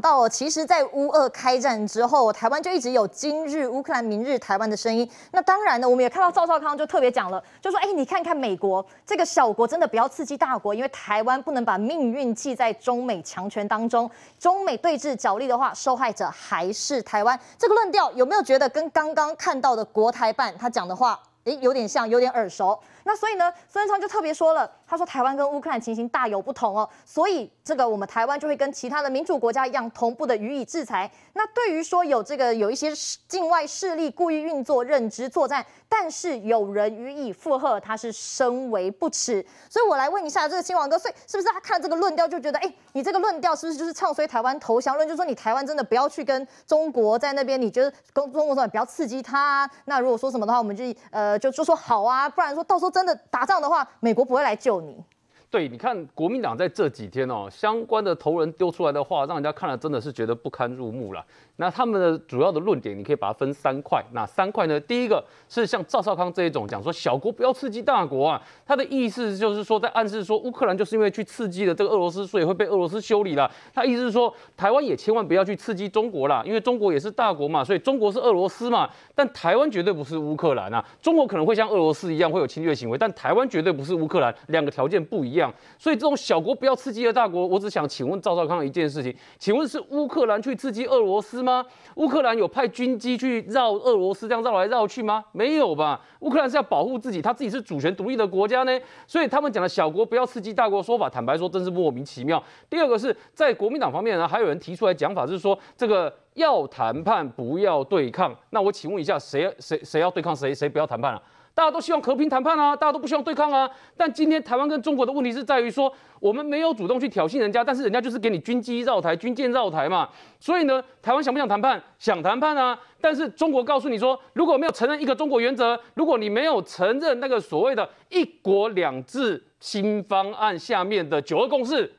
到其实，在乌俄开战之后，台湾就一直有今日乌克兰，明日台湾的声音。那当然呢，我们也看到赵少康就特别讲了，就说：“哎，你看看美国这个小国，真的不要刺激大国，因为台湾不能把命运系在中美强权当中。中美对峙角力的话，受害者还是台湾。”这个论调有没有觉得跟刚刚看到的国台办他讲的话，哎，有点像，有点耳熟？那所以呢，孙昌就特别说了，他说台湾跟乌克兰情形大有不同哦，所以这个我们台湾就会跟其他的民主国家一样，同步的予以制裁。那对于说有这个有一些境外势力故意运作认知作战，但是有人予以附和，他是深为不耻。所以我来问一下这个新王哥，所以是不是他看这个论调就觉得，哎，你这个论调是不是就是唱衰台湾投降论，就说你台湾真的不要去跟中国在那边，你觉得跟中国说边不要刺激他。那如果说什么的话，我们就呃就就说好啊，不然说到时候。真的打仗的话，美国不会来救你。对，你看国民党在这几天哦，相关的头人丢出来的话，让人家看了真的是觉得不堪入目了。那他们的主要的论点，你可以把它分三块，哪三块呢？第一个是像赵少康这一种讲说，小国不要刺激大国啊，他的意思就是说，在暗示说，乌克兰就是因为去刺激了这个俄罗斯，所以会被俄罗斯修理了。他意思是说，台湾也千万不要去刺激中国啦，因为中国也是大国嘛，所以中国是俄罗斯嘛，但台湾绝对不是乌克兰啊。中国可能会像俄罗斯一样会有侵略行为，但台湾绝对不是乌克兰，两个条件不一样。样。所以这种小国不要刺激的大国，我只想请问赵少康一件事情：请问是乌克兰去刺激俄罗斯吗？乌克兰有派军机去绕俄罗斯这样绕来绕去吗？没有吧？乌克兰是要保护自己，他自己是主权独立的国家呢。所以他们讲的小国不要刺激大国说法，坦白说真是莫名其妙。第二个是在国民党方面呢，还有人提出来讲法，是说这个要谈判不要对抗。那我请问一下，谁谁谁要对抗谁？谁不要谈判了？大家都希望和平谈判啊，大家都不希望对抗啊。但今天台湾跟中国的问题是在于说，我们没有主动去挑衅人家，但是人家就是给你军机绕台、军舰绕台嘛。所以呢，台湾想不想谈判？想谈判啊。但是中国告诉你说，如果没有承认一个中国原则，如果你没有承认那个所谓的一国两制新方案下面的九二共识，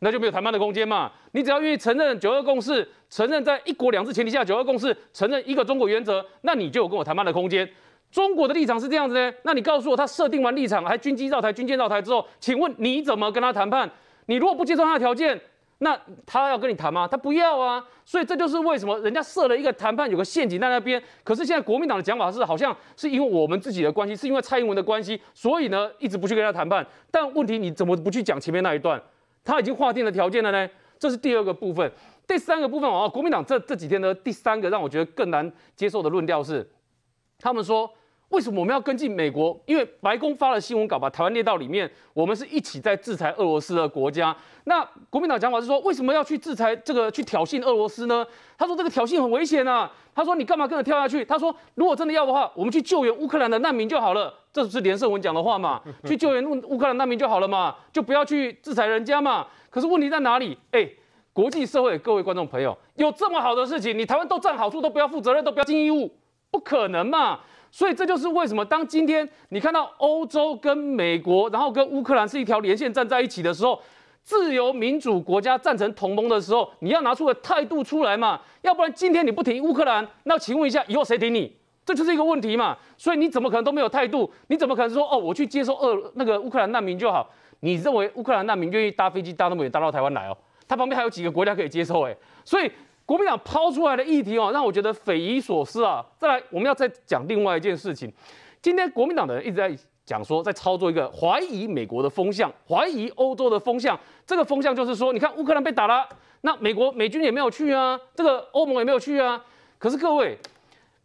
那就没有谈判的空间嘛。你只要愿意承认九二共识，承认在一国两制前提下九二共识，承认一个中国原则，那你就有跟我谈判的空间。中国的立场是这样子呢？那你告诉我，他设定完立场，还军机绕台、军舰绕台之后，请问你怎么跟他谈判？你如果不接受他的条件，那他要跟你谈吗？他不要啊！所以这就是为什么人家设了一个谈判，有个陷阱在那边。可是现在国民党的讲法是，好像是因为我们自己的关系，是因为蔡英文的关系，所以呢一直不去跟他谈判。但问题你怎么不去讲前面那一段？他已经划定了条件了呢。这是第二个部分。第三个部分啊，国民党这这几天的第三个让我觉得更难接受的论调是，他们说。为什么我们要跟进美国？因为白宫发了新闻稿，把台湾列到里面。我们是一起在制裁俄罗斯的国家。那国民党讲法是说，为什么要去制裁这个去挑衅俄罗斯呢？他说这个挑衅很危险啊。他说你干嘛跟着跳下去？他说如果真的要的话，我们去救援乌克兰的难民就好了。这不是连胜文讲的话嘛？去救援乌乌克兰难民就好了嘛，就不要去制裁人家嘛。可是问题在哪里？哎，国际社会，各位观众朋友，有这么好的事情，你台湾都占好处，都不要负责任，都不要尽义务，不可能嘛？所以这就是为什么，当今天你看到欧洲跟美国，然后跟乌克兰是一条连线站在一起的时候，自由民主国家赞成同盟的时候，你要拿出个态度出来嘛？要不然今天你不挺乌克兰，那请问一下，以后谁挺你？这就是一个问题嘛。所以你怎么可能都没有态度？你怎么可能说哦，我去接受二那个乌克兰难民就好？你认为乌克兰难民愿意搭飞机搭那么远搭到台湾来哦？他旁边还有几个国家可以接受哎？所以。国民党抛出来的议题哦，让我觉得匪夷所思啊！再来，我们要再讲另外一件事情。今天国民党的人一直在讲说，在操作一个怀疑美国的风向，怀疑欧洲的风向。这个风向就是说，你看乌克兰被打了，那美国美军也没有去啊，这个欧盟也没有去啊。可是各位。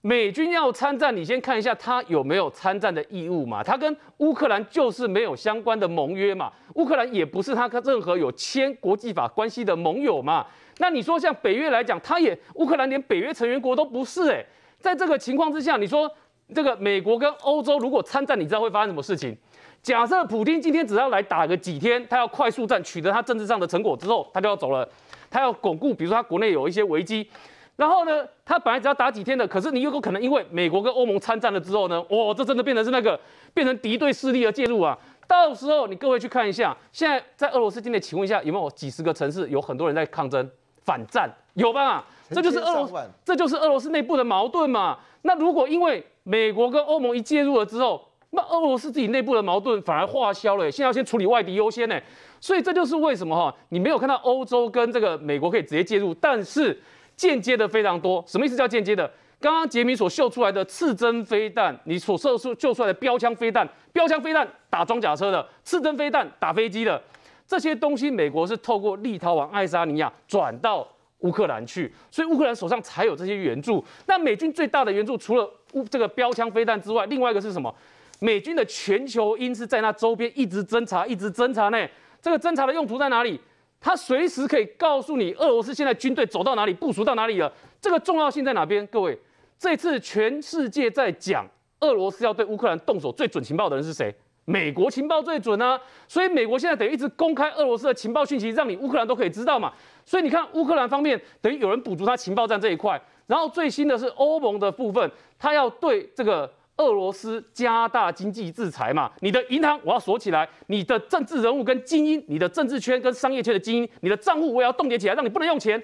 美军要参战，你先看一下他有没有参战的义务嘛？他跟乌克兰就是没有相关的盟约嘛，乌克兰也不是他任何有签国际法关系的盟友嘛。那你说像北约来讲，他也乌克兰连北约成员国都不是诶，在这个情况之下，你说这个美国跟欧洲如果参战，你知道会发生什么事情？假设普京今天只要来打个几天，他要快速战取得他政治上的成果之后，他就要走了，他要巩固，比如说他国内有一些危机。然后呢，他本来只要打几天的，可是你有可能因为美国跟欧盟参战了之后呢，哇，这真的变成是那个变成敌对势力而介入啊！到时候你各位去看一下，现在在俄罗斯境内，请问一下有没有几十个城市有很多人在抗争反战？有吧？这就是俄，斯，这就是俄罗斯内部的矛盾嘛。那如果因为美国跟欧盟一介入了之后，那俄罗斯自己内部的矛盾反而化消了，现在要先处理外敌优先呢。所以这就是为什么哈，你没有看到欧洲跟这个美国可以直接介入，但是。间接的非常多，什么意思叫间接的？刚刚杰米所秀出来的刺针飞弹，你所射出、秀出来的标枪飞弹，标枪飞弹打装甲车的，刺针飞弹打飞机的，这些东西美国是透过立陶宛、爱沙尼亚转到乌克兰去，所以乌克兰手上才有这些援助。那美军最大的援助除了这个标枪飞弹之外，另外一个是什么？美军的全球鹰是在那周边一直侦查、一直侦查呢？这个侦查的用途在哪里？他随时可以告诉你，俄罗斯现在军队走到哪里，部署到哪里了。这个重要性在哪边？各位，这次全世界在讲俄罗斯要对乌克兰动手，最准情报的人是谁？美国情报最准啊！所以美国现在等于一直公开俄罗斯的情报讯息，让你乌克兰都可以知道嘛。所以你看乌克兰方面等于有人补足他情报站这一块。然后最新的是欧盟的部分，他要对这个。俄罗斯加大经济制裁嘛？你的银行我要锁起来，你的政治人物跟精英，你的政治圈跟商业圈的精英，你的账户我也要冻结起来，让你不能用钱。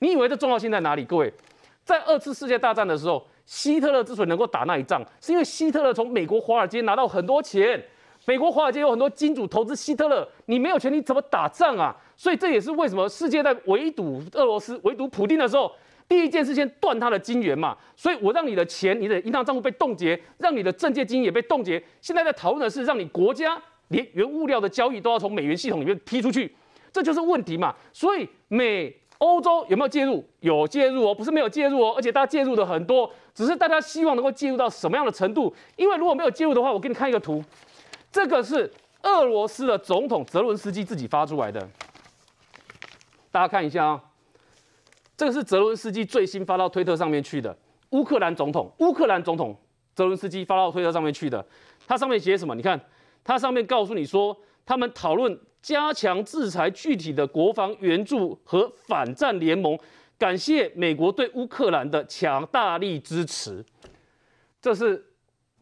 你以为这重要性在哪里？各位，在二次世界大战的时候，希特勒之所以能够打那一仗，是因为希特勒从美国华尔街拿到很多钱，美国华尔街有很多金主投资希特勒。你没有钱，你怎么打仗啊？所以这也是为什么世界在围堵俄罗斯、围堵普京的时候。第一件事，先断他的金源嘛，所以我让你的钱、你的银行账户被冻结，让你的政界金也被冻结。现在在讨论的是，让你国家连原物料的交易都要从美元系统里面踢出去，这就是问题嘛。所以美、欧洲有没有介入？有介入哦，不是没有介入哦，而且大家介入的很多，只是大家希望能够介入到什么样的程度？因为如果没有介入的话，我给你看一个图，这个是俄罗斯的总统泽伦斯基自己发出来的，大家看一下啊。这个是泽伦斯基最新发到推特上面去的。乌克兰总统，乌克兰总统泽伦斯基发到推特上面去的。他上面写什么？你看，他上面告诉你说，他们讨论加强制裁、具体的国防援助和反战联盟。感谢美国对乌克兰的强大力支持。这是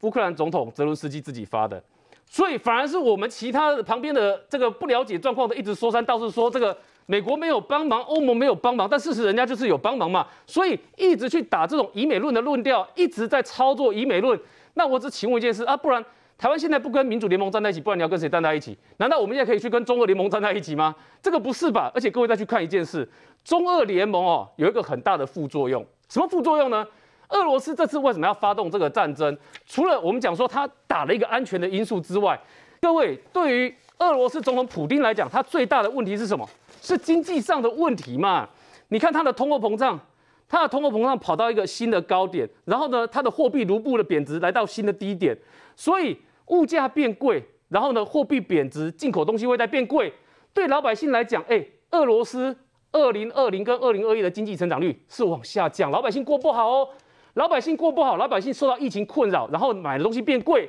乌克兰总统泽伦斯基自己发的。所以反而是我们其他旁边的这个不了解状况的，一直说三道四说这个。美国没有帮忙，欧盟没有帮忙，但事实人家就是有帮忙嘛，所以一直去打这种以美论的论调，一直在操作以美论。那我只请问一件事啊，不然台湾现在不跟民主联盟站在一起，不然你要跟谁站在一起？难道我们现在可以去跟中俄联盟站在一起吗？这个不是吧？而且各位再去看一件事，中俄联盟哦，有一个很大的副作用，什么副作用呢？俄罗斯这次为什么要发动这个战争？除了我们讲说他打了一个安全的因素之外，各位对于俄罗斯总统普京来讲，他最大的问题是什么？是经济上的问题嘛？你看它的通货膨胀，它的通货膨胀跑到一个新的高点，然后呢，它的货币卢布的贬值来到新的低点，所以物价变贵，然后呢，货币贬值，进口东西会在变贵。对老百姓来讲，哎，俄罗斯二零二零跟二零二一的经济成长率是往下降，老百姓过不好哦，老百姓过不好，老百姓受到疫情困扰，然后买的东西变贵，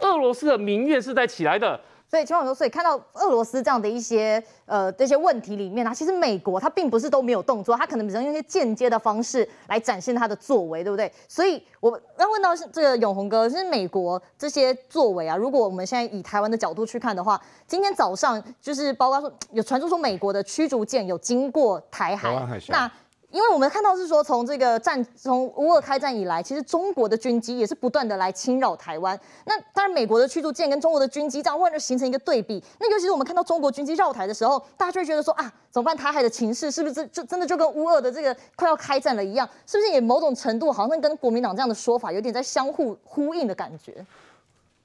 俄罗斯的民怨是在起来的。对，千万多以看到俄罗斯这样的一些呃这些问题里面啊，其实美国它并不是都没有动作，它可能只能用一些间接的方式来展现它的作为，对不对？所以我要问到是这个永宏哥，是美国这些作为啊，如果我们现在以台湾的角度去看的话，今天早上就是包括说有传出说美国的驱逐舰有经过台海，那。因为我们看到是说，从这个战从乌俄开战以来，其实中国的军机也是不断的来侵扰台湾。那当然，美国的驱逐舰跟中国的军机这样，就形成一个对比。那尤其是我们看到中国军机绕台的时候，大家就觉得说啊，怎么办？台海的情势是不是就真的就跟乌俄的这个快要开战了一样？是不是也某种程度好像跟国民党这样的说法有点在相互呼应的感觉？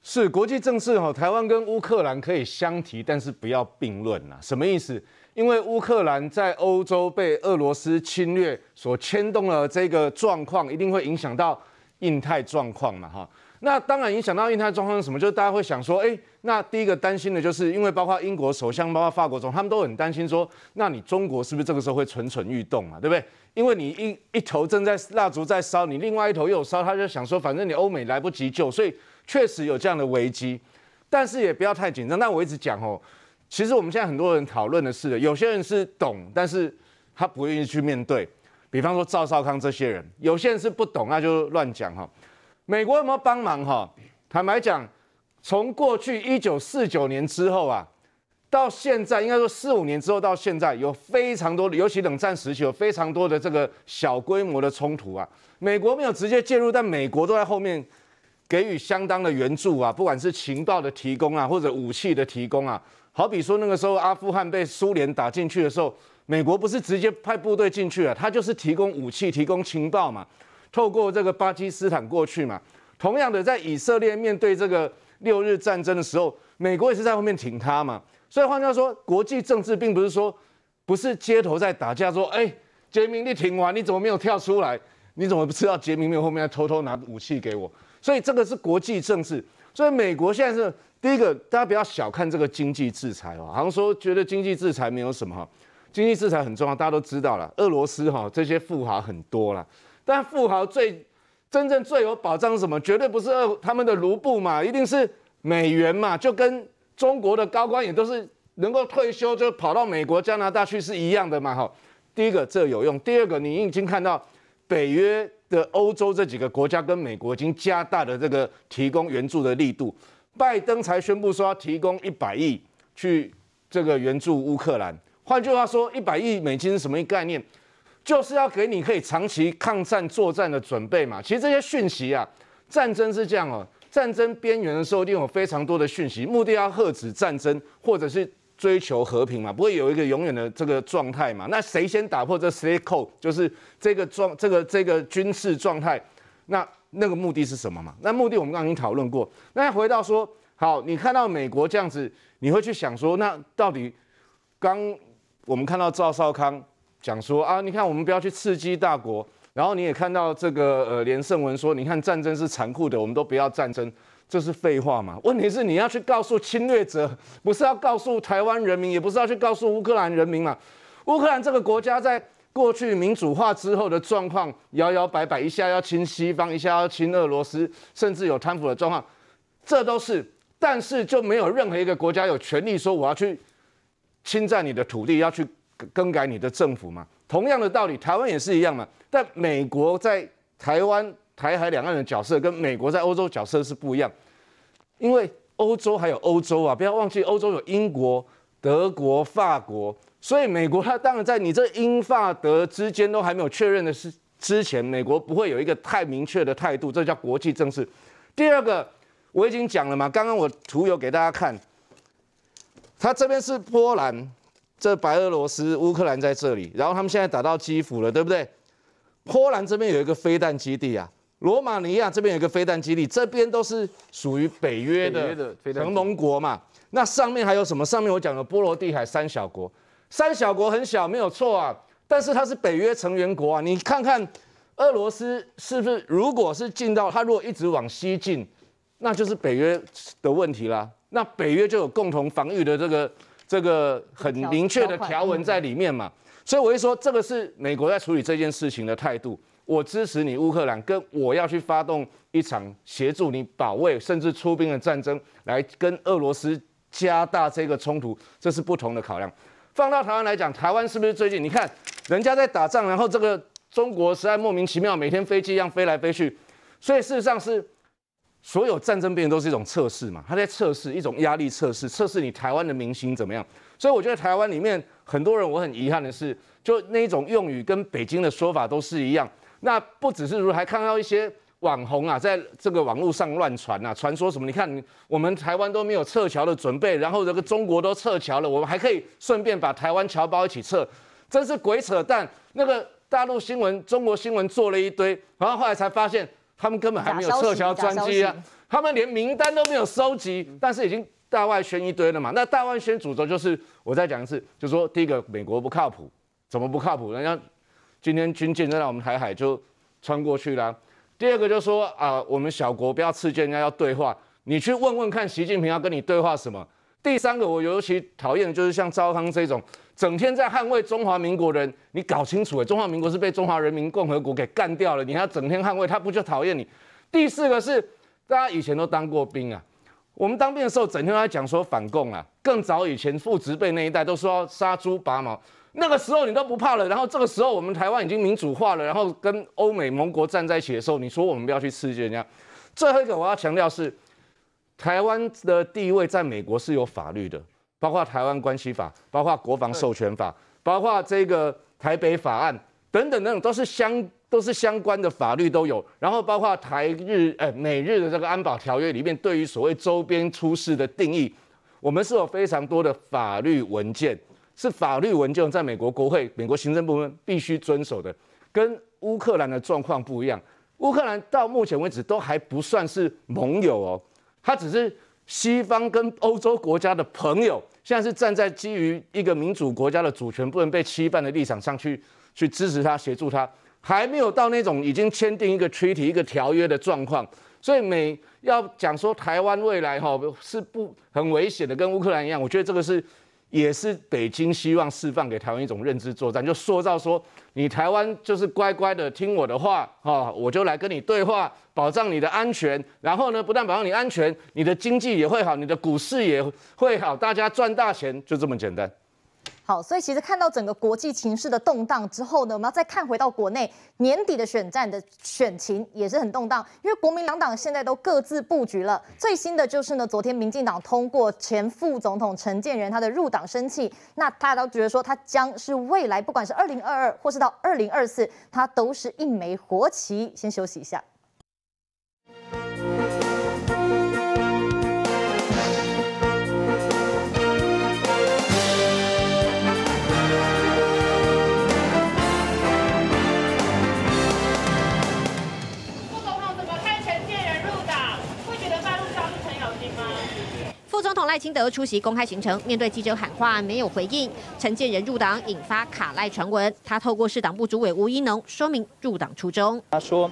是国际政治哈，台湾跟乌克兰可以相提，但是不要并论啊。什么意思？因为乌克兰在欧洲被俄罗斯侵略所牵动了这个状况，一定会影响到印太状况嘛，哈。那当然影响到印太状况是什么？就是大家会想说，哎，那第一个担心的就是，因为包括英国首相、包括法国总，他们都很担心说，那你中国是不是这个时候会蠢蠢欲动啊？对不对？因为你一一头正在蜡烛在烧，你另外一头又烧，他就想说，反正你欧美来不及救，所以确实有这样的危机，但是也不要太紧张。但我一直讲哦。其实我们现在很多人讨论的是，有些人是懂，但是他不愿意去面对。比方说赵少康这些人，有些人是不懂，那就乱讲哈。美国有没有帮忙哈？坦白讲，从过去一九四九年之后啊，到现在，应该说四五年之后到现在，有非常多的，尤其冷战时期有非常多的这个小规模的冲突啊，美国没有直接介入，但美国都在后面给予相当的援助啊，不管是情报的提供啊，或者武器的提供啊。好比说那个时候阿富汗被苏联打进去的时候，美国不是直接派部队进去啊，他就是提供武器、提供情报嘛，透过这个巴基斯坦过去嘛。同样的，在以色列面对这个六日战争的时候，美国也是在后面挺他嘛。所以换句话说，国际政治并不是说不是街头在打架，说哎，杰明你挺完，你怎么没有跳出来？你怎么不知道杰明没有后面偷偷拿武器给我？所以这个是国际政治。所以美国现在是。第一个，大家不要小看这个经济制裁哦，好像说觉得经济制裁没有什么哈，经济制裁很重要，大家都知道了。俄罗斯哈这些富豪很多了，但富豪最真正最有保障是什么？绝对不是二他们的卢布嘛，一定是美元嘛，就跟中国的高官也都是能够退休就跑到美国、加拿大去是一样的嘛哈。第一个这有用，第二个你已经看到北约的欧洲这几个国家跟美国已经加大了这个提供援助的力度。拜登才宣布说要提供一百亿去这个援助乌克兰。换句话说，一百亿美金是什么概念？就是要给你可以长期抗战作战的准备嘛。其实这些讯息啊，战争是这样哦，战争边缘的时候，一定有非常多的讯息，目的要遏止战争或者是追求和平嘛，不会有一个永远的这个状态嘛。那谁先打破这 s t a d e 就是这个状这个这个军事状态，那？那个目的是什么嘛？那目的我们刚刚已经讨论过。那回到说，好，你看到美国这样子，你会去想说，那到底刚我们看到赵少康讲说啊，你看我们不要去刺激大国。然后你也看到这个呃连胜文说，你看战争是残酷的，我们都不要战争，这是废话嘛？问题是你要去告诉侵略者，不是要告诉台湾人民，也不是要去告诉乌克兰人民嘛？乌克兰这个国家在。过去民主化之后的状况摇摇摆摆，一下要亲西方，一下要亲俄罗斯，甚至有贪腐的状况，这都是。但是就没有任何一个国家有权利说我要去侵占你的土地，要去更改你的政府嘛？同样的道理，台湾也是一样嘛。但美国在台湾、台海两岸的角色跟美国在欧洲角色是不一样，因为欧洲还有欧洲啊，不要忘记，欧洲有英国、德国、法国。所以美国它当然在你这英法德之间都还没有确认的是之前，美国不会有一个太明确的态度，这叫国际政治。第二个，我已经讲了嘛，刚刚我图有给大家看，它这边是波兰，这白俄罗斯、乌克兰在这里，然后他们现在打到基辅了，对不对？波兰这边有一个飞弹基地啊，罗马尼亚这边有一个飞弹基地，这边都是属于北约的成盟国嘛。那上面还有什么？上面我讲了波罗的海三小国。三小国很小，没有错啊，但是它是北约成员国啊。你看看，俄罗斯是不是？如果是进到它，如果一直往西进，那就是北约的问题啦。那北约就有共同防御的这个这个很明确的条文在里面嘛。所以，我一说这个是美国在处理这件事情的态度，我支持你乌克兰，跟我要去发动一场协助你保卫甚至出兵的战争，来跟俄罗斯加大这个冲突，这是不同的考量。放到台湾来讲，台湾是不是最近你看人家在打仗，然后这个中国实在莫名其妙，每天飞机一样飞来飞去，所以事实上是所有战争变都是一种测试嘛，他在测试一种压力测试，测试你台湾的民心怎么样。所以我觉得台湾里面很多人，我很遗憾的是，就那种用语跟北京的说法都是一样。那不只是如还看到一些。网红啊，在这个网络上乱传呐，传说什么？你看，我们台湾都没有撤侨的准备，然后这个中国都撤侨了，我们还可以顺便把台湾侨胞一起撤，真是鬼扯淡！那个大陆新闻、中国新闻做了一堆，然后后来才发现，他们根本还没有撤侨专机啊，他们连名单都没有收集，但是已经大外宣一堆了嘛？那大外宣主轴就是，我再讲一次，就说第一个，美国不靠谱，怎么不靠谱？人家今天军舰在我们台海就穿过去了。第二个就说啊，我们小国不要刺激人家要对话，你去问问看习近平要跟你对话什么。第三个我尤其讨厌的就是像赵康这种整天在捍卫中华民国人，你搞清楚哎，中华民国是被中华人民共和国给干掉了，你还要整天捍卫，他不就讨厌你？第四个是大家以前都当过兵啊。我们当兵的时候，整天都在讲说反共啊。更早以前，父执辈那一代都说要杀猪拔毛，那个时候你都不怕了。然后这个时候，我们台湾已经民主化了，然后跟欧美盟国站在一起的时候，你说我们要去刺激人家？最后一个我要强调是，台湾的地位在美国是有法律的，包括台湾关系法，包括国防授权法，包括这个台北法案等等，那等，都是相。都是相关的法律都有，然后包括台日、呃美日的这个安保条约里面，对于所谓周边出事的定义，我们是有非常多的法律文件，是法律文件在美国国会、美国行政部门必须遵守的。跟乌克兰的状况不一样，乌克兰到目前为止都还不算是盟友哦，他只是西方跟欧洲国家的朋友，现在是站在基于一个民主国家的主权不能被侵犯的立场上去去支持他、协助他。还没有到那种已经签订一个躯体、一个条约的状况，所以美要讲说台湾未来哈是不很危险的，跟乌克兰一样。我觉得这个是也是北京希望释放给台湾一种认知作战，就塑造说你台湾就是乖乖的听我的话哈，我就来跟你对话，保障你的安全。然后呢，不但保障你安全，你的经济也会好，你的股市也会好，大家赚大钱，就这么简单。好，所以其实看到整个国际情势的动荡之后呢，我们要再看回到国内年底的选战的选情也是很动荡，因为国民两党现在都各自布局了。最新的就是呢，昨天民进党通过前副总统陈建仁他的入党申请，那大家都觉得说他将是未来不管是二零二二或是到二零二四，他都是一枚活棋。先休息一下。总统赖清德出席公开行程，面对记者喊话没有回应。陈建仁入党引发卡赖传闻，他透过市党部主委吴一农说明入党初衷。他说，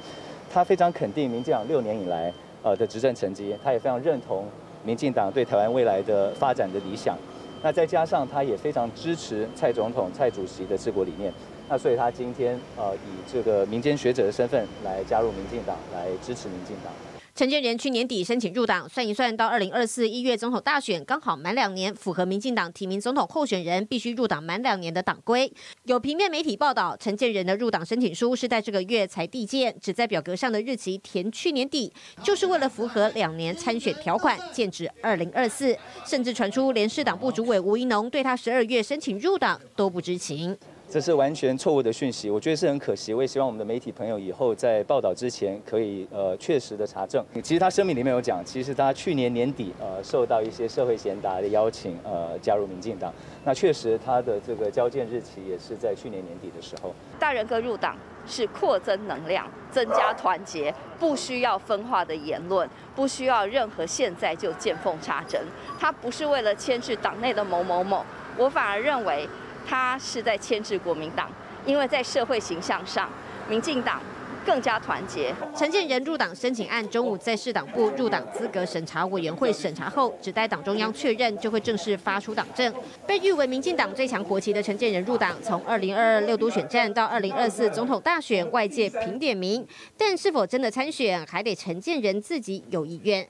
他非常肯定民进党六年以来呃的执政成绩，他也非常认同民进党对台湾未来的发展的理想。那再加上他也非常支持蔡总统、蔡主席的治国理念，那所以他今天呃以这个民间学者的身份来加入民进党，来支持民进党。陈建仁去年底申请入党，算一算，到二零二四一月总统大选刚好满两年，符合民进党提名总统候选人必须入党满两年的党规。有平面媒体报道，陈建仁的入党申请书是在这个月才递件，只在表格上的日期填去年底，就是为了符合两年参选条款，建制二零二四。甚至传出连市党部主委吴怡农对他十二月申请入党都不知情。这是完全错误的讯息，我觉得是很可惜。我也希望我们的媒体朋友以后在报道之前可以呃确实的查证。其实他声明里面有讲，其实他去年年底呃受到一些社会贤达的邀请呃加入民进党，那确实他的这个交件日期也是在去年年底的时候。大人哥入党是扩增能量、增加团结，不需要分化的言论，不需要任何现在就见缝插针。他不是为了牵制党内的某某某，我反而认为。他是在牵制国民党，因为在社会形象上，民进党更加团结。陈建仁入党申请案中午在市党部入党资格审查委员会审查后，只待党中央确认，就会正式发出党证。被誉为民进党最强国旗的陈建仁入党，从二零二二六都选战到二零二四总统大选，外界评点名，但是否真的参选，还得陈建仁自己有意愿。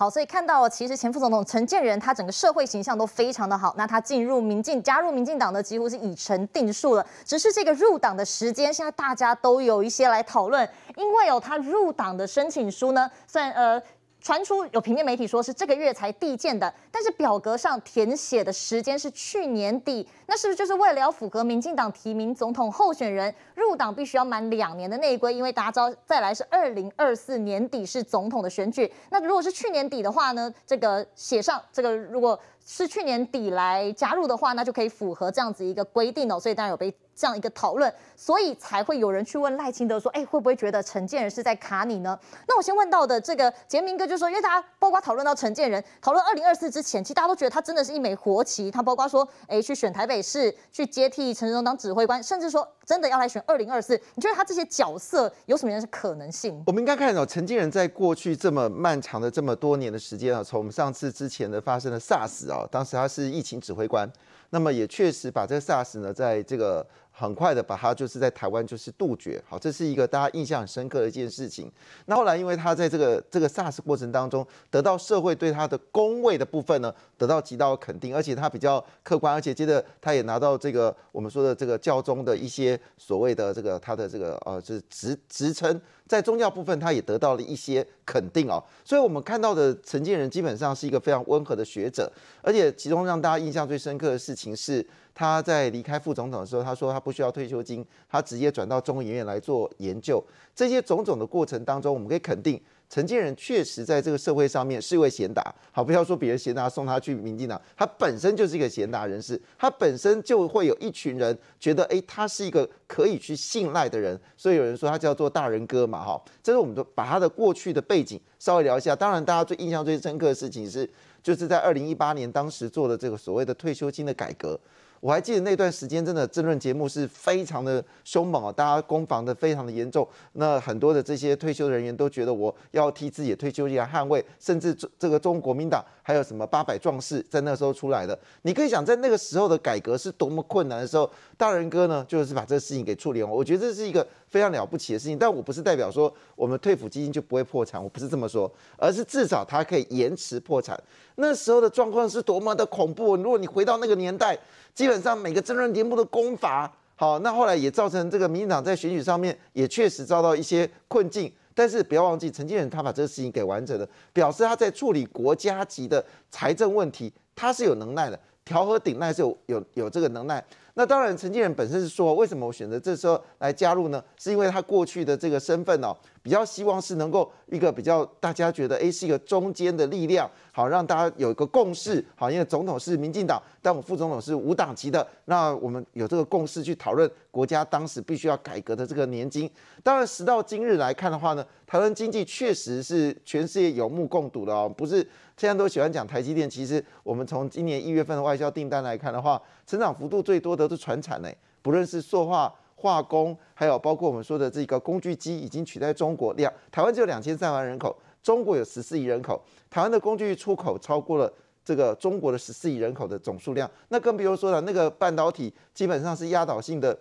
好，所以看到，其实前副总统陈建仁，他整个社会形象都非常的好，那他进入民进，加入民进党的几乎是已成定数了，只是这个入党的时间，现在大家都有一些来讨论，因为有他入党的申请书呢，算呃。传出有平面媒体说是这个月才递件的，但是表格上填写的时间是去年底，那是不是就是为了要符合民进党提名总统候选人入党必须要满两年的内规？因为知道再来是二零二四年底是总统的选举，那如果是去年底的话呢，这个写上这个如果。是去年底来加入的话，那就可以符合这样子一个规定哦，所以当然有被这样一个讨论，所以才会有人去问赖清德说：“哎，会不会觉得陈建仁是在卡你呢？”那我先问到的这个杰明哥就说：“因为大家包括讨论到陈建仁，讨论二零二四之前，其实大家都觉得他真的是一枚活棋。他包括说，哎，去选台北市，去接替陈时中当指挥官，甚至说真的要来选二零二四，你觉得他这些角色有什么样的可能性？”我们应该看到陈建仁在过去这么漫长的这么多年的时间啊，从我们上次之前的发生的 SARS 啊。当时他是疫情指挥官，那么也确实把这个 SARS 呢，在这个。很快的把他就是在台湾就是杜绝好，这是一个大家印象很深刻的一件事情。那后来，因为他在这个这个 SARS 过程当中，得到社会对他的恭维的部分呢，得到极大的肯定，而且他比较客观，而且接着他也拿到这个我们说的这个教宗的一些所谓的这个他的这个呃，就是职职称，在宗教部分他也得到了一些肯定哦。所以我们看到的陈建仁基本上是一个非常温和的学者，而且其中让大家印象最深刻的事情是。他在离开副总统的时候，他说他不需要退休金，他直接转到众议院来做研究。这些种种的过程当中，我们可以肯定，陈建仁确实在这个社会上面是一位贤达。好，不要说别人贤达送他去民进党，他本身就是一个贤达人士，他本身就会有一群人觉得，哎，他是一个可以去信赖的人。所以有人说他叫做大人哥嘛，哈。这是我们都把他的过去的背景稍微聊一下。当然，大家最印象最深刻的事情是，就是在二零一八年当时做的这个所谓的退休金的改革。我还记得那段时间，真的争论节目是非常的凶猛啊，大家攻防的非常的严重。那很多的这些退休人员都觉得我要替自己的退休金来捍卫，甚至这个中国国民党还有什么八百壮士，在那时候出来的。你可以想，在那个时候的改革是多么困难的时候，大人哥呢，就是把这个事情给处理了。我觉得这是一个非常了不起的事情。但我不是代表说我们退抚基金就不会破产，我不是这么说，而是至少它可以延迟破产。那时候的状况是多么的恐怖。如果你回到那个年代，基基本上每个争论节目的功法，好，那后来也造成这个民进党在选举上面也确实遭到一些困境。但是不要忘记，陈建仁他把这个事情给完成了，表示他在处理国家级的财政问题，他是有能耐的，调和顶赖是有有有这个能耐。那当然，陈建仁本身是说，为什么我选择这时候来加入呢？是因为他过去的这个身份哦。比较希望是能够一个比较大家觉得哎是一个中间的力量，好让大家有一个共识，好，因为总统是民进党，但我副总统是无党籍的，那我们有这个共识去讨论国家当时必须要改革的这个年金。当然时到今日来看的话呢，台湾经济确实是全世界有目共睹的哦，不是现在都喜欢讲台积电，其实我们从今年一月份的外销订单来看的话，成长幅度最多的都是船产呢，不论是塑化。化工，还有包括我们说的这个工具机，已经取代中国量。台湾只有两千三万人口，中国有十四亿人口。台湾的工具出口超过了这个中国的十四亿人口的总数量。那更不用说了，那个半导体基本上是压倒性的，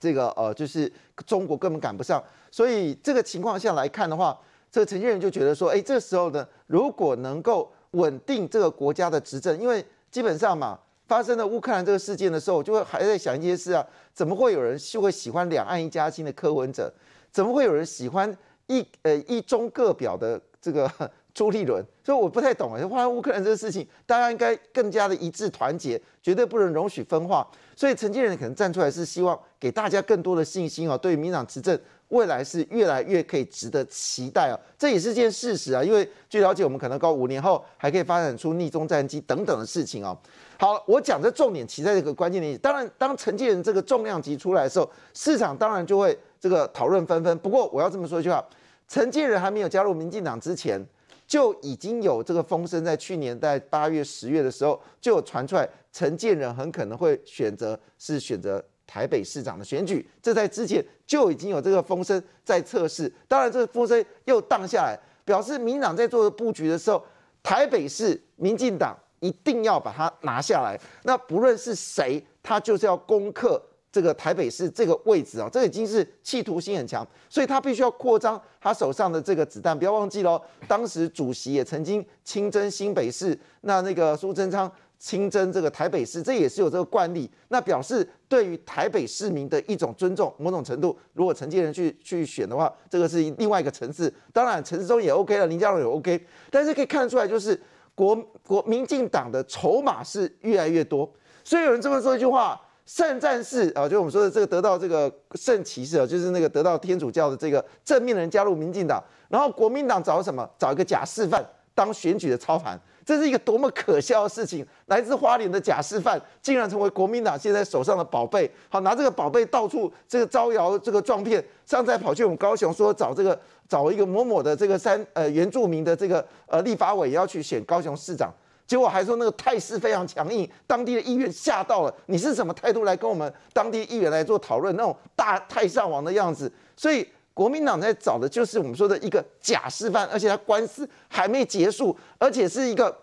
这个呃，就是中国根本赶不上。所以这个情况下来看的话，这个陈建仁就觉得说，哎，这时候呢，如果能够稳定这个国家的执政，因为基本上嘛。发生了乌克兰这个事件的时候，我就会还在想一些事啊，怎么会有人就会喜欢两岸一家亲的柯文哲？怎么会有人喜欢一呃一中各表的这个朱立伦？所以我不太懂啊。发生乌克兰这个事情，大家应该更加的一致团结，绝对不能容许分化。所以陈建仁可能站出来是希望给大家更多的信心啊，对民党执政未来是越来越可以值得期待啊。这也是件事实啊，因为据了解，我们可能到五年后还可以发展出逆中战机等等的事情哦。好，我讲的重点其在这个关键点，当然，当陈建仁这个重量级出来的时候，市场当然就会这个讨论纷纷。不过我要这么说一句话，陈建仁还没有加入民进党之前，就已经有这个风声，在去年在八月、十月的时候就有传出来，陈建仁很可能会选择是选择台北市长的选举，这在之前就已经有这个风声在测试。当然，这个风声又荡下来，表示民党在做的布局的时候，台北市民进党。一定要把它拿下来，那不论是谁，他就是要攻克这个台北市这个位置啊，这已经是企图心很强，所以他必须要扩张他手上的这个子弹。不要忘记喽，当时主席也曾经亲征新北市，那那个苏贞昌亲征这个台北市，这也是有这个惯例，那表示对于台北市民的一种尊重。某种程度，如果陈建仁去去选的话，这个是另外一个层次。当然，陈世忠也 OK 了，林佳龙也 OK，但是可以看得出来，就是。国国民进党的筹码是越来越多，所以有人这么说一句话：圣战士啊，就我们说的这个得到这个圣骑士，就是那个得到天主教的这个正面的人加入民进党，然后国民党找什么？找一个假示范当选举的操盘。这是一个多么可笑的事情！来自花莲的假示范，竟然成为国民党现在手上的宝贝。好，拿这个宝贝到处这个招摇，这个撞骗。上在跑去我们高雄，说找这个找一个某某的这个山呃原住民的这个呃立法委要去选高雄市长，结果还说那个态势非常强硬，当地的议员吓到了。你是什么态度来跟我们当地议员来做讨论？那种大太上王的样子，所以。国民党在找的就是我们说的一个假示范，而且他官司还没结束，而且是一个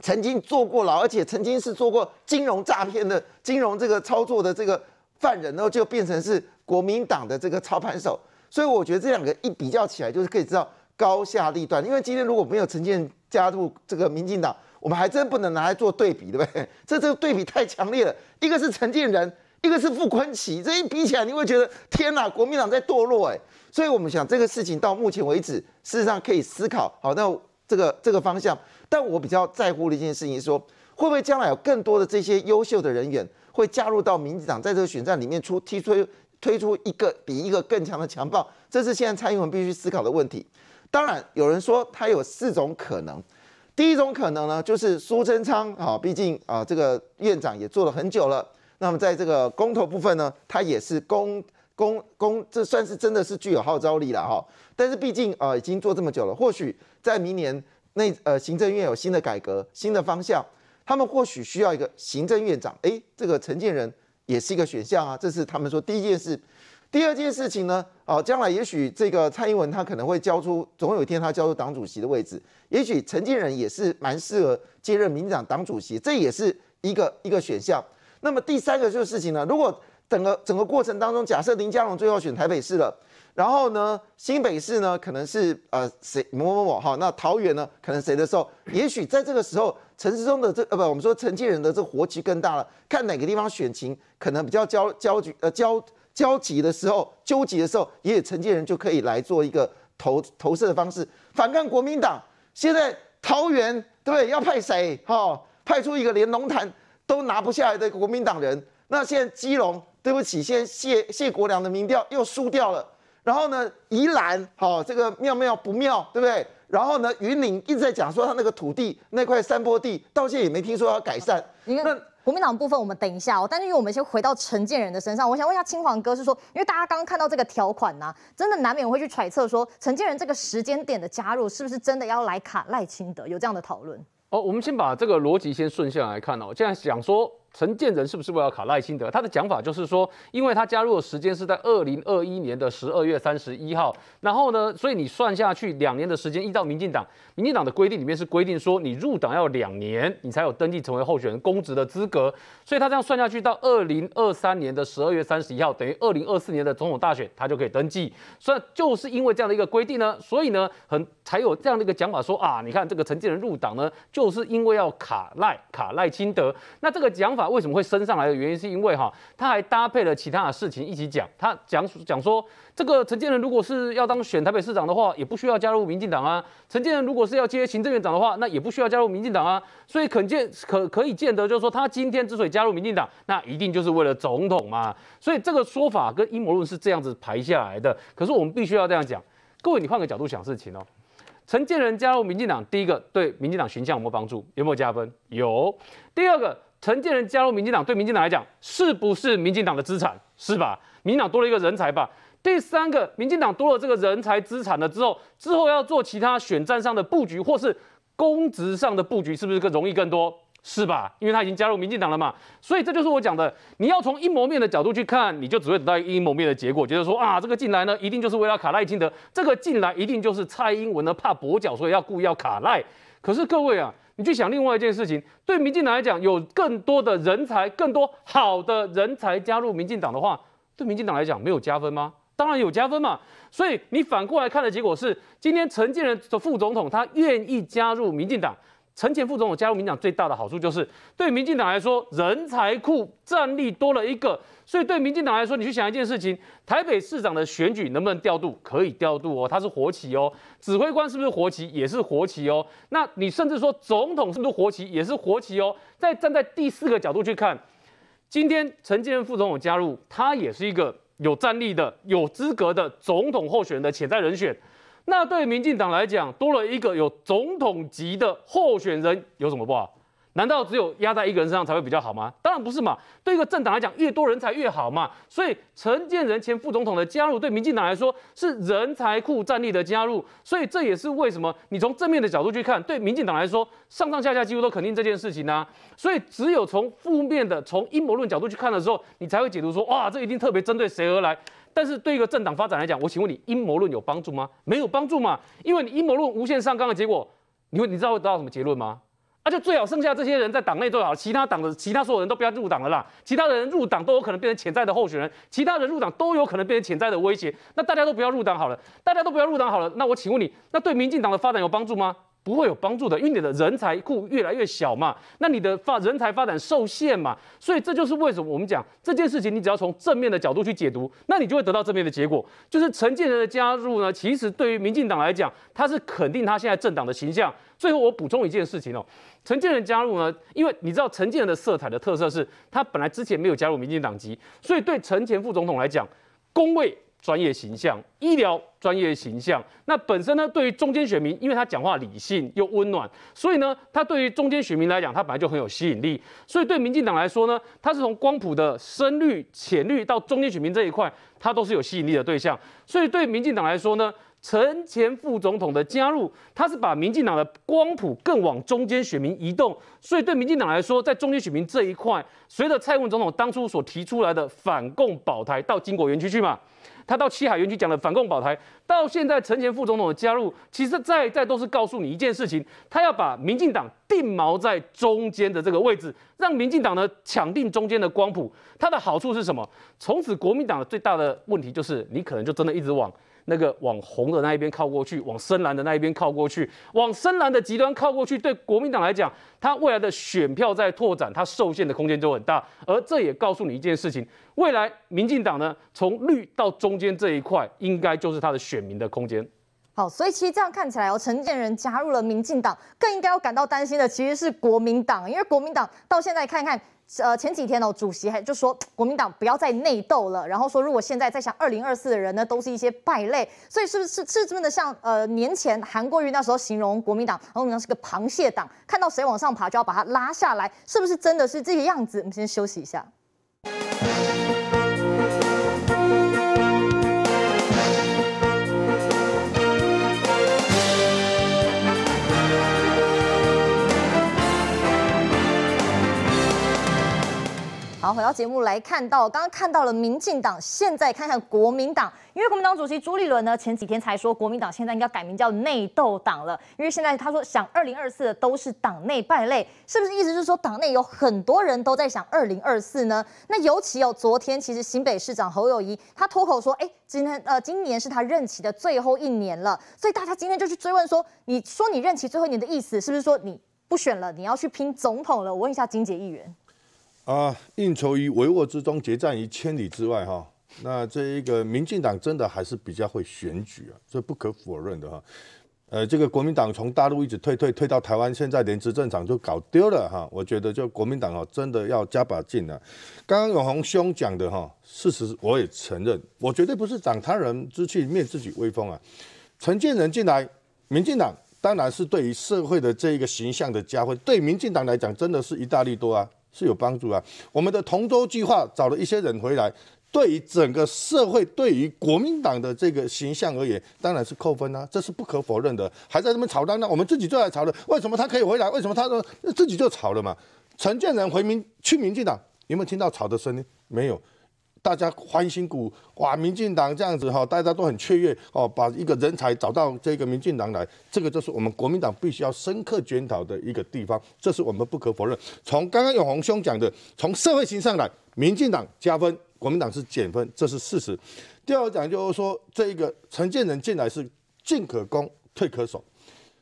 曾经坐过牢，而且曾经是做过金融诈骗的金融这个操作的这个犯人，然后就变成是国民党的这个操盘手。所以我觉得这两个一比较起来，就是可以知道高下立断。因为今天如果没有陈建加入这个民进党，我们还真不能拿来做对比，对不对？这这个对比太强烈了，一个是陈建仁。一个是傅昆奇，这一比起来，你会觉得天哪，国民党在堕落哎。所以我们想这个事情到目前为止，事实上可以思考好，那这个这个方向。但我比较在乎的一件事情，说会不会将来有更多的这些优秀的人员会加入到民进党，在这个选战里面出提出推出一个比一个更强的强暴，这是现在蔡英文必须思考的问题。当然，有人说他有四种可能，第一种可能呢，就是苏贞昌，啊，毕竟啊这个院长也做了很久了。那么，在这个公投部分呢，他也是公公公，这算是真的是具有号召力了哈。但是毕竟呃，已经做这么久了，或许在明年那呃，行政院有新的改革、新的方向，他们或许需要一个行政院长。哎，这个陈建仁也是一个选项啊。这是他们说第一件事。第二件事情呢，哦，将来也许这个蔡英文他可能会交出，总有一天他交出党主席的位置，也许陈建仁也是蛮适合接任民党党主席，这也是一个一个选项。那么第三个就是事情呢，如果整个整个过程当中，假设林佳龙最后选台北市了，然后呢，新北市呢可能是呃谁某某某哈，那桃园呢可能谁的时候，也许在这个时候，城市中的这呃不，我们说承建人的这活期更大了，看哪个地方选情可能比较焦焦急呃焦焦急的时候，纠结的时候，也许承建人就可以来做一个投投射的方式，反抗国民党。现在桃园对不对？要派谁哈？派出一个连龙潭。都拿不下来的国民党人，那现在基隆，对不起，现在谢谢国良的民调又输掉了。然后呢，宜兰，好，这个妙妙不妙，对不对？然后呢，云林一直在讲说他那个土地那块山坡地，到现在也没听说要改善。那国民党部分我们等一下哦，但是我们先回到承建人的身上，我想问一下青黄哥，是说因为大家刚刚看到这个条款呢，真的难免会去揣测说承建人这个时间点的加入是不是真的要来卡赖清德，有这样的讨论？哦，我们先把这个逻辑先顺下来看哦。我现在想说。陈建仁是不是为了卡赖清德？他的讲法就是说，因为他加入的时间是在二零二一年的十二月三十一号，然后呢，所以你算下去两年的时间，一到民进党，民进党的规定里面是规定说，你入党要两年，你才有登记成为候选人公职的资格。所以他这样算下去，到二零二三年的十二月三十一号，等于二零二四年的总统大选，他就可以登记。所以就是因为这样的一个规定呢，所以呢，很才有这样的一个讲法说啊，你看这个陈建仁入党呢，就是因为要卡赖卡赖清德。那这个讲法。为什么会升上来的原因，是因为哈，他还搭配了其他的事情一起讲。他讲讲说，这个陈建仁如果是要当选台北市长的话，也不需要加入民进党啊。陈建仁如果是要接行政院长的话，那也不需要加入民进党啊。所以可见可可以见得，就是说他今天之所以加入民进党，那一定就是为了总统嘛。所以这个说法跟阴谋论是这样子排下来的。可是我们必须要这样讲，各位，你换个角度想事情哦。陈建仁加入民进党，第一个对民进党形象有没有帮助？有没有加分？有。第二个。承建人加入民进党，对民进党来讲，是不是民进党的资产？是吧？民党多了一个人才吧？第三个，民进党多了这个人才资产了之后，之后要做其他选战上的布局或是公职上的布局，是不是更容易更多？是吧？因为他已经加入民进党了嘛。所以这就是我讲的，你要从阴谋面的角度去看，你就只会得到一谋面的结果，觉得说啊，这个进来呢，一定就是为了卡赖金德；这个进来一定就是蔡英文呢怕跛脚，所以要故意要卡赖。可是各位啊。你去想另外一件事情，对民进党来讲，有更多的人才，更多好的人才加入民进党的话，对民进党来讲没有加分吗？当然有加分嘛。所以你反过来看的结果是，今天陈建仁的副总统他愿意加入民进党。陈前副总统加入民进党最大的好处就是，对民进党来说，人才库战力多了一个。所以对民进党来说，你去想一件事情：台北市长的选举能不能调度？可以调度哦，他是活棋哦。指挥官是不是活棋？也是活棋哦。那你甚至说总统是不是活棋？也是活棋哦。再站在第四个角度去看，今天陈建副总统加入，他也是一个有战力的、有资格的总统候选人的潜在人选。那对民进党来讲，多了一个有总统级的候选人有什么不好？难道只有压在一个人身上才会比较好吗？当然不是嘛！对一个政党来讲，越多人才越好嘛。所以陈建仁前副总统的加入，对民进党来说是人才库战力的加入。所以这也是为什么你从正面的角度去看，对民进党来说，上上下下几乎都肯定这件事情呢。所以只有从负面的、从阴谋论角度去看的时候，你才会解读说：哇，这一定特别针对谁而来。但是对一个政党发展来讲，我请问你阴谋论有帮助吗？没有帮助嘛，因为你阴谋论无限上纲的结果，你会你知道会得到什么结论吗？啊，就最好剩下这些人在党内最好，其他党的其他所有人都不要入党了啦，其他人入党都有可能变成潜在的候选人，其他人入党都有可能变成潜在的威胁，那大家都不要入党好了，大家都不要入党好了，那我请问你，那对民进党的发展有帮助吗？不会有帮助的，因为你的人才库越来越小嘛，那你的发人才发展受限嘛，所以这就是为什么我们讲这件事情，你只要从正面的角度去解读，那你就会得到正面的结果。就是陈建仁的加入呢，其实对于民进党来讲，他是肯定他现在政党的形象。最后我补充一件事情哦，陈建仁加入呢，因为你知道陈建仁的色彩的特色是，他本来之前没有加入民进党籍，所以对陈前副总统来讲，工位。专业形象，医疗专业形象，那本身呢？对于中间选民，因为他讲话理性又温暖，所以呢，他对于中间选民来讲，他本来就很有吸引力。所以对民进党来说呢，他是从光谱的深绿、浅绿到中间选民这一块，他都是有吸引力的对象。所以对民进党来说呢。陈前副总统的加入，他是把民进党的光谱更往中间选民移动，所以对民进党来说，在中间选民这一块，随着蔡文总统当初所提出来的反共保台到金国园区去嘛，他到七海园区讲的反共保台，到现在陈前副总统的加入，其实再再都是告诉你一件事情，他要把民进党定锚在中间的这个位置，让民进党呢抢定中间的光谱，它的好处是什么？从此国民党的最大的问题就是，你可能就真的一直往。那个往红的那一边靠过去，往深蓝的那一边靠过去，往深蓝的极端靠过去，对国民党来讲，它未来的选票在拓展，它受限的空间就很大。而这也告诉你一件事情：未来民进党呢，从绿到中间这一块，应该就是它的选民的空间。好，所以其实这样看起来哦，陈建仁加入了民进党，更应该要感到担心的其实是国民党，因为国民党到现在看看。呃，前几天哦，主席还就说国民党不要再内斗了，然后说如果现在再想二零二四的人呢，都是一些败类，所以是不是是这真的像呃年前韩国瑜那时候形容国民党，然后呢是个螃蟹党，看到谁往上爬就要把它拉下来，是不是真的是这个样子？我们先休息一下。然回到节目来看到，刚刚看到了民进党，现在看看国民党，因为国民党主席朱立伦呢，前几天才说国民党现在该改名叫内斗党了，因为现在他说想二零二四的都是党内败类，是不是意思就是说党内有很多人都在想二零二四呢？那尤其有昨天其实新北市长侯友谊，他脱口说，哎，今天呃今年是他任期的最后一年了，所以大家今天就去追问说，你说你任期最后一年的意思，是不是说你不选了，你要去拼总统了？我问一下金姐议员。啊，运筹于帷幄之中，决战于千里之外，哈。那这一个民进党真的还是比较会选举啊，这不可否认的哈。呃，这个国民党从大陆一直退退退到台湾，现在连执政党就搞丢了哈。我觉得就国民党哦，真的要加把劲啊。刚刚永红兄讲的哈，事实我也承认，我绝对不是长他人之气，灭自己威风啊。陈建仁进来，民进党当然是对于社会的这一个形象的加分，对民进党来讲，真的是一大利多啊。是有帮助啊！我们的同舟计划找了一些人回来，对于整个社会，对于国民党的这个形象而言，当然是扣分啊，这是不可否认的。还在那边吵当然我们自己就在吵了。为什么他可以回来？为什么他说自己就吵了嘛？陈建仁回民去民进党，有没有听到吵的声音？没有。大家欢欣鼓舞哇！民进党这样子哈，大家都很雀跃哦，把一个人才找到这个民进党来，这个就是我们国民党必须要深刻检讨的一个地方，这是我们不可否认。从刚刚永宏兄讲的，从社会型上来，民进党加分，国民党是减分，这是事实。第二个讲就是说，这一个陈建仁进来是进可攻，退可守。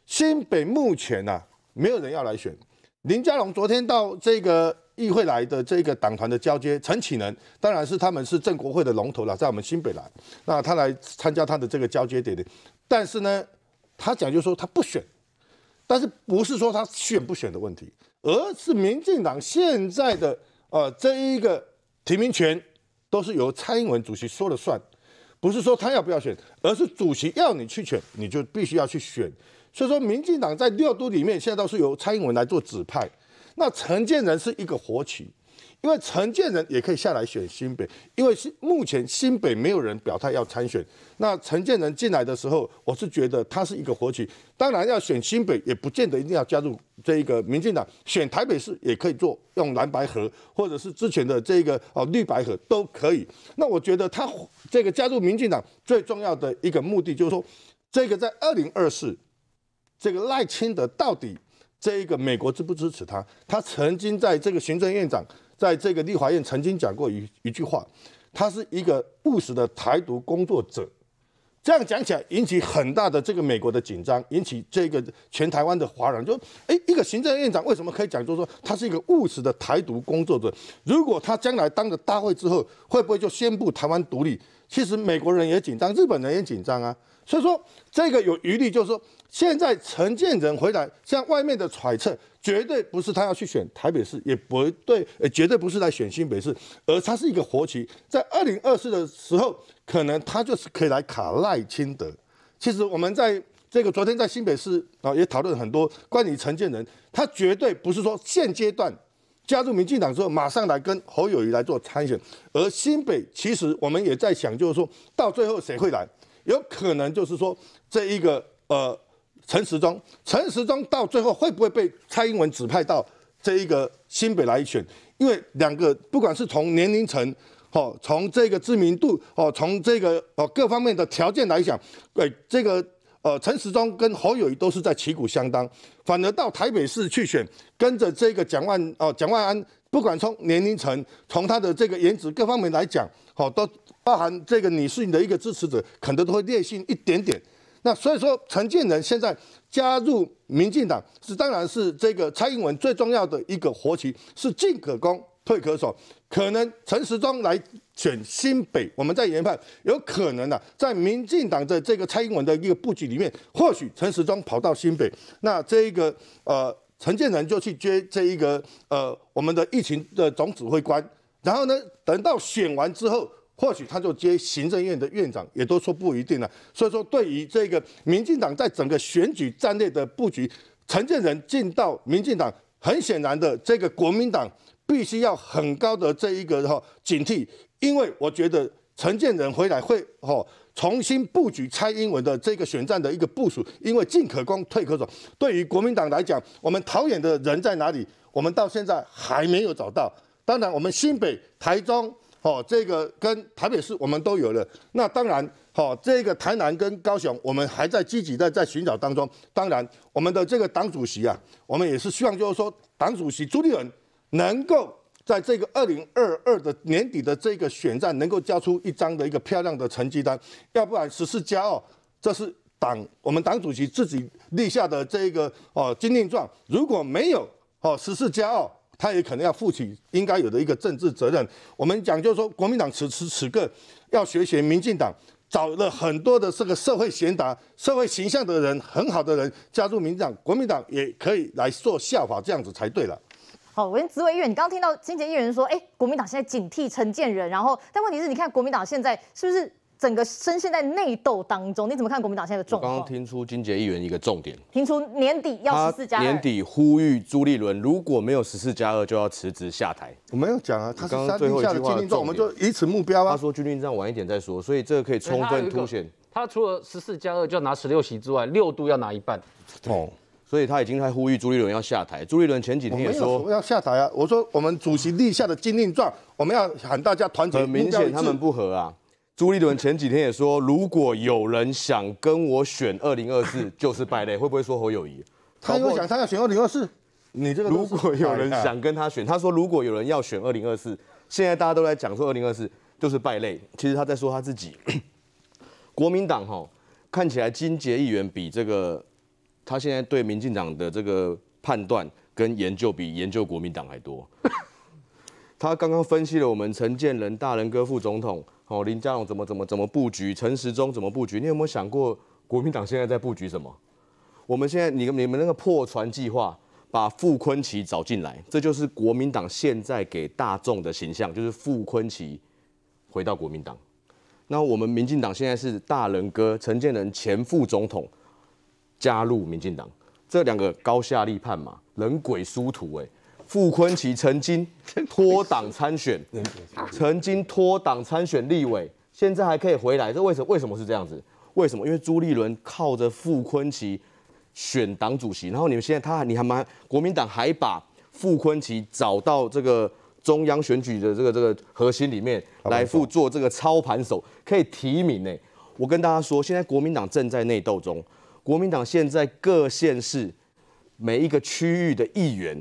新北目前啊，没有人要来选林佳龙，昨天到这个。议会来的这个党团的交接陈启仁当然是他们是正国会的龙头了，在我们新北来，那他来参加他的这个交接典礼，但是呢，他讲究说他不选，但是不是说他选不选的问题，而是民进党现在的呃这一个提名权都是由蔡英文主席说了算，不是说他要不要选，而是主席要你去选，你就必须要去选，所以说民进党在六都里面现在都是由蔡英文来做指派。那陈建仁是一个活棋，因为陈建仁也可以下来选新北，因为是目前新北没有人表态要参选。那陈建仁进来的时候，我是觉得他是一个活棋。当然，要选新北也不见得一定要加入这一个民进党，选台北市也可以做用蓝白河，或者是之前的这个哦绿白河都可以。那我觉得他这个加入民进党最重要的一个目的，就是说这个在二零二四，这个赖清德到底。这一个美国支不支持他？他曾经在这个行政院长，在这个立法院曾经讲过一一句话，他是一个务实的台独工作者。这样讲起来，引起很大的这个美国的紧张，引起这个全台湾的华人就，哎，一个行政院长为什么可以讲，就说他是一个务实的台独工作者？如果他将来当了大会之后，会不会就宣布台湾独立？其实美国人也紧张，日本人也紧张啊。所以说，这个有余力就是说。现在陈建仁回来，像外面的揣测，绝对不是他要去选台北市，也不对，呃，绝对不是来选新北市，而他是一个活棋，在二零二四的时候，可能他就是可以来卡赖清德。其实我们在这个昨天在新北市啊，也讨论很多关于陈建仁，他绝对不是说现阶段加入民进党之后马上来跟侯友谊来做参选，而新北其实我们也在想，就是说到最后谁会来，有可能就是说这一个呃。陈时中，陈时中到最后会不会被蔡英文指派到这一个新北来选？因为两个不管是从年龄层，哦，从这个知名度，哦，从这个哦各方面的条件来讲，对这个呃陈时中跟侯友谊都是在旗鼓相当，反而到台北市去选，跟着这个蒋万哦蒋万安，不管从年龄层，从他的这个颜值各方面来讲，哦，都包含这个你是你的一个支持者，可能都会劣性一点点。那所以说，陈建仁现在加入民进党，是当然是这个蔡英文最重要的一个活棋，是进可攻，退可守。可能陈时中来选新北，我们在研判有可能啊，在民进党的这个蔡英文的一个布局里面，或许陈时中跑到新北，那这一个呃，陈建仁就去接这一个呃我们的疫情的总指挥官，然后呢，等到选完之后。或许他就接行政院的院长，也都说不一定了。所以说，对于这个民进党在整个选举战略的布局，陈建仁进到民进党，很显然的，这个国民党必须要很高的这一个哈警惕，因为我觉得陈建仁回来会哈重新布局蔡英文的这个选战的一个部署，因为进可攻退可守。对于国民党来讲，我们桃园的人在哪里？我们到现在还没有找到。当然，我们新北、台中。哦，这个跟台北市我们都有了。那当然，好，这个台南跟高雄我们还在积极的在寻找当中。当然，我们的这个党主席啊，我们也是希望就是说，党主席朱立伦能够在这个二零二二的年底的这个选战能够交出一张的一个漂亮的成绩单。要不然十四加二，这是党我们党主席自己立下的这个哦金令状。如果没有哦十四加二。他也可能要负起应该有的一个政治责任。我们讲是说，国民党此时此刻要学习民进党，找了很多的这个社会贤达、社会形象的人，很好的人加入民进党，国民党也可以来做效法，这样子才对了。好，我跟资委议员，你刚听到金洁议员说，哎，国民党现在警惕陈建仁，然后，但问题是你看国民党现在是不是？整个深陷在内斗当中，你怎么看国民党现在的状况？刚刚听出金杰议员一个重点，听出年底要十四加。年底呼吁朱立伦，如果没有十四加二就要辞职下台。我没有讲啊，他刚刚最后一句话，我们就以此目标啊。他说军令状晚一点再说，所以这个可以充分凸显。他除了十四加二就要拿十六席之外，六度要拿一半。哦，所以他已经在呼吁朱立伦要下台。朱立伦前几天也说要下台啊。我说我们主席立下的军令状，我们要喊大家团结。很明显他们不合啊。朱立伦前几天也说，如果有人想跟我选二零二四，就是败类，会不会说侯友谊？他如想他要选二零二四，你这个如果有人想跟他选，他说如果有人要选二零二四，现在大家都在讲说二零二四就是败类，其实他在说他自己。国民党哈看起来金节议员比这个他现在对民进党的这个判断跟研究比研究国民党还多，他刚刚分析了我们陈建仁、大仁哥副总统。哦，林佳龙怎么怎么怎么布局？陈时中怎么布局？你有没有想过国民党现在在布局什么？我们现在你你们那个破船计划，把傅昆奇找进来，这就是国民党现在给大众的形象，就是傅昆奇回到国民党。那我们民进党现在是大仁哥陈建仁前副总统加入民进党，这两个高下立判嘛，人鬼殊途哎。傅昆奇曾经 脱党参选，曾经脱党参选立委，现在还可以回来，这为什么？为什么是这样子？为什么？因为朱立伦靠着傅昆奇选党主席，然后你们现在他，你还蛮国民党还把傅昆奇找到这个中央选举的这个这个核心里面来负做这个操盘手，可以提名呢。我跟大家说，现在国民党正在内斗中，国民党现在各县市每一个区域的议员。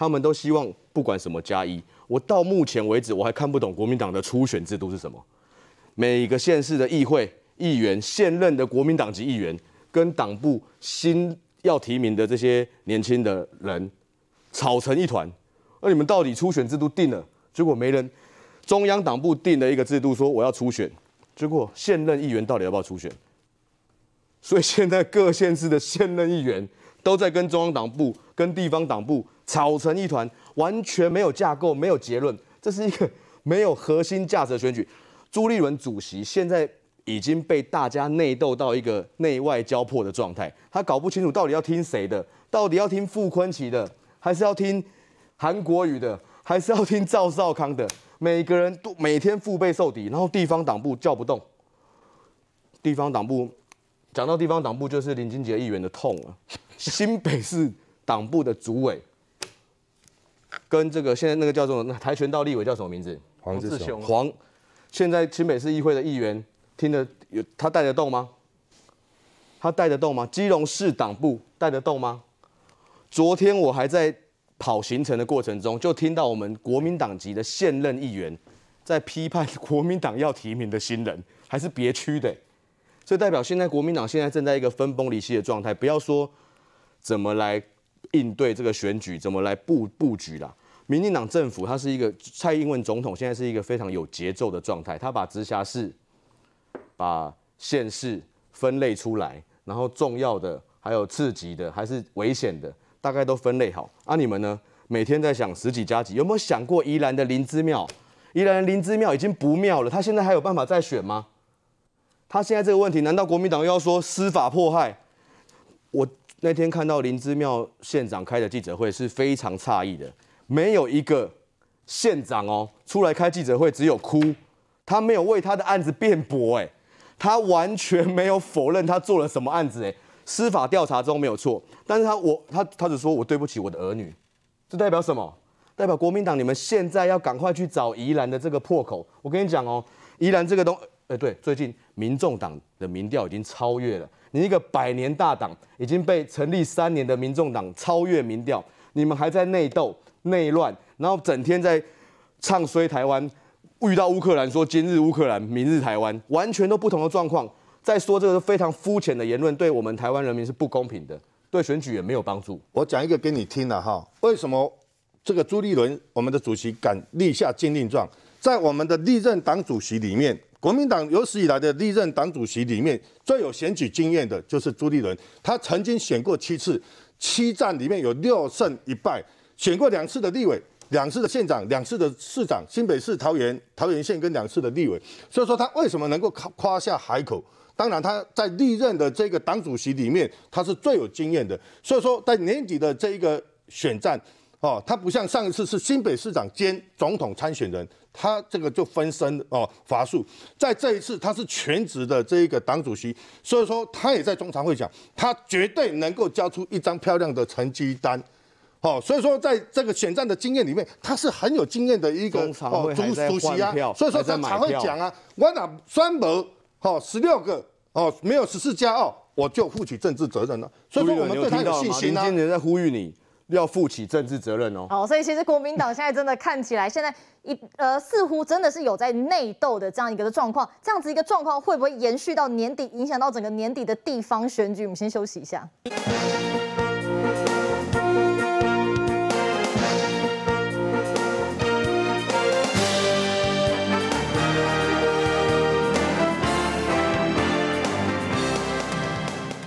他们都希望不管什么加一，我到目前为止我还看不懂国民党的初选制度是什么。每个县市的议会议员、现任的国民党籍议员跟党部新要提名的这些年轻的人吵成一团。那你们到底初选制度定了？结果没人，中央党部定了一个制度说我要初选，结果现任议员到底要不要初选？所以现在各县市的现任议员都在跟中央党部、跟地方党部。吵成一团，完全没有架构，没有结论，这是一个 没有核心价值的选举。朱立伦主席现在已经被大家内斗到一个内外交迫的状态，他搞不清楚到底要听谁的，到底要听傅昆奇的，还是要听韩国瑜的，还是要听赵少康的？每个人都每天腹背受敌，然后地方党部叫不动，地方党部讲到地方党部就是林金杰议员的痛了，新北市党部的主委。跟这个现在那个叫做跆拳道立委叫什么名字？黄志雄黄，现在清北市议会的议员，听得有他带得动吗？他带得动吗？基隆市党部带得动吗？昨天我还在跑行程的过程中，就听到我们国民党籍的现任议员在批判国民党要提名的新人，还是别区的，这代表现在国民党现在正在一个分崩离析的状态，不要说怎么来。应对这个选举怎么来布布局啦？民进党政府它是一个蔡英文总统，现在是一个非常有节奏的状态。他把直辖市、把县市分类出来，然后重要的还有次级的还是危险的，大概都分类好。啊，你们呢？每天在想十几加级，有没有想过宜兰的林芝庙？宜兰林芝庙已经不妙了，他现在还有办法再选吗？他现在这个问题，难道国民党又要说司法迫害我？那天看到林芝庙县长开的记者会是非常诧异的，没有一个县长哦出来开记者会只有哭，他没有为他的案子辩驳，哎，他完全没有否认他做了什么案子，哎，司法调查中没有错，但是他我他他只说我对不起我的儿女，这代表什么？代表国民党你们现在要赶快去找宜兰的这个破口，我跟你讲哦，宜兰这个东。哎，对，最近民众党的民调已经超越了你一个百年大党，已经被成立三年的民众党超越民调。你们还在内斗内乱，然后整天在唱衰台湾，遇到乌克兰说今日乌克兰，明日台湾，完全都不同的状况。再说这个非常肤浅的言论，对我们台湾人民是不公平的，对选举也没有帮助。我讲一个给你听了哈，为什么这个朱立伦我们的主席敢立下禁令状，在我们的历任党主席里面。国民党有史以来的历任党主席里面，最有选举经验的就是朱立伦，他曾经选过七次，七战里面有六胜一败，选过两次的立委，两次的县长，两次的市长，新北市桃园桃园县跟两次的立委，所以说他为什么能够夸下海口？当然他在历任的这个党主席里面，他是最有经验的，所以说在年底的这一个选战，哦，他不像上一次是新北市长兼总统参选人。他这个就分身哦法术，在这一次他是全职的这一个党主席，所以说他也在中常会讲，他绝对能够交出一张漂亮的成绩单，好，所以说在这个选战的经验里面，他是很有经验的一个哦，主主席啊，所以说在常会讲啊，我拿三百哦十六个哦，没有十四加二，我就负起政治责任了，所以说我们对他有信心呢。要负起政治责任哦。好，所以其实国民党现在真的看起来，现在一呃似乎真的是有在内斗的这样一个状况。这样子一个状况会不会延续到年底，影响到整个年底的地方选举？我们先休息一下。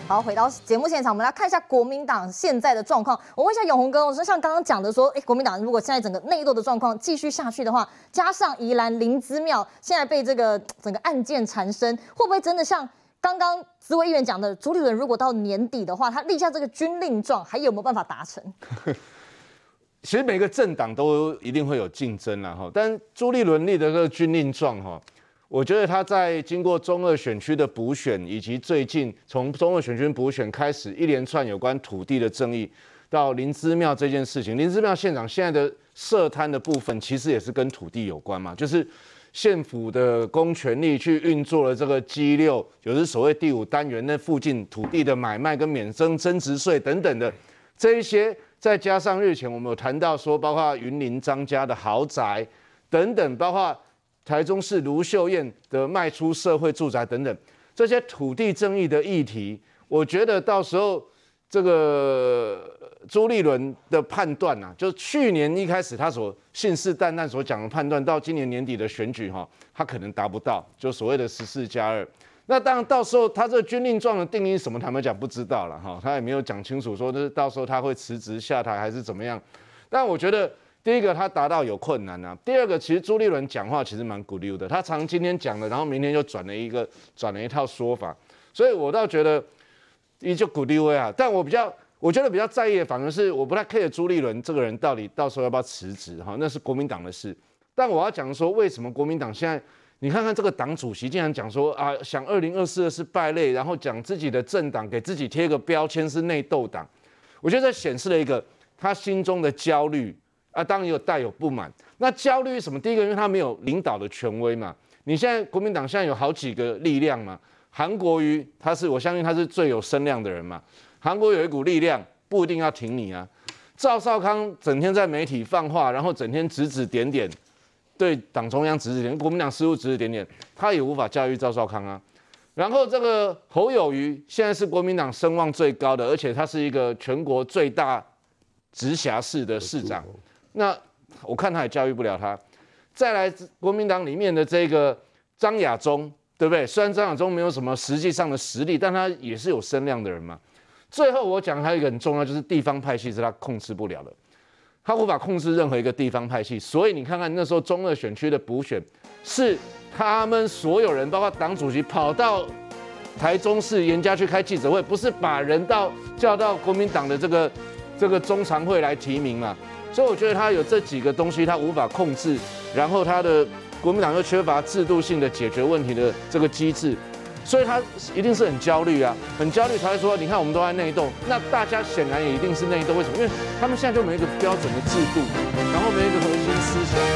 好，回到节目现场，我们来看一下国民党现在的状况。我问一下永宏哥，我说像刚刚讲的说，哎，国民党如果现在整个内斗的状况继续下去的话，加上宜兰灵芝庙现在被这个整个案件缠身，会不会真的像刚刚紫薇议员讲的，朱立伦如果到年底的话，他立下这个军令状，还有没有办法达成？其实每个政党都一定会有竞争啦，哈，但朱立伦立的这个军令状哈。我觉得他在经过中二选区的补选，以及最近从中二选区补选开始一连串有关土地的争议，到林芝庙这件事情，林芝庙现场现在的设摊的部分，其实也是跟土地有关嘛，就是县府的公权力去运作了这个 G 六，就是所谓第五单元那附近土地的买卖跟免征增值税等等的这一些，再加上日前我们有谈到说，包括云林张家的豪宅等等，包括。台中市卢秀燕的卖出社会住宅等等这些土地争议的议题，我觉得到时候这个朱立伦的判断呐，就是去年一开始他所信誓旦旦所讲的判断，到今年年底的选举哈，他可能达不到，就所谓的十四加二。那当然到时候他这个军令状的定义什么，他们讲不知道了哈，他也没有讲清楚说，那到时候他会辞职下台还是怎么样？但我觉得。第一个，他达到有困难啊。第二个，其实朱立伦讲话其实蛮鼓溜的。他常今天讲的，然后明天又转了一个转了一套说法。所以我倒觉得依旧鼓励啊。但我比较我觉得比较在意的，反而是我不太 care 朱立伦这个人到底到时候要不要辞职哈，那是国民党的事。但我要讲说，为什么国民党现在你看看这个党主席竟然讲说啊，想二零二四的是败类，然后讲自己的政党给自己贴个标签是内斗党，我觉得显示了一个他心中的焦虑。啊，当然有带有不满，那焦虑什么？第一个，因为他没有领导的权威嘛。你现在国民党现在有好几个力量嘛。韩国瑜他是，我相信他是最有声量的人嘛。韩国有一股力量，不一定要挺你啊。赵少康整天在媒体放话，然后整天指指点点，对党中央指指点，国民党事务指指点点，他也无法驾驭赵少康啊。然后这个侯友宜现在是国民党声望最高的，而且他是一个全国最大直辖市的市长。那我看他也教育不了他，再来国民党里面的这个张亚中，对不对？虽然张亚中没有什么实际上的实力，但他也是有声量的人嘛。最后我讲还有一个很重要，就是地方派系是他控制不了的，他无法控制任何一个地方派系。所以你看看那时候中二选区的补选，是他们所有人，包括党主席跑到台中市严家去开记者会，不是把人到叫到国民党的这个这个中常会来提名嘛？所以我觉得他有这几个东西，他无法控制，然后他的国民党又缺乏制度性的解决问题的这个机制，所以他一定是很焦虑啊，很焦虑才会说，你看我们都在内斗，那大家显然也一定是内斗，为什么？因为他们现在就没一个标准的制度，然后没一个核心思想。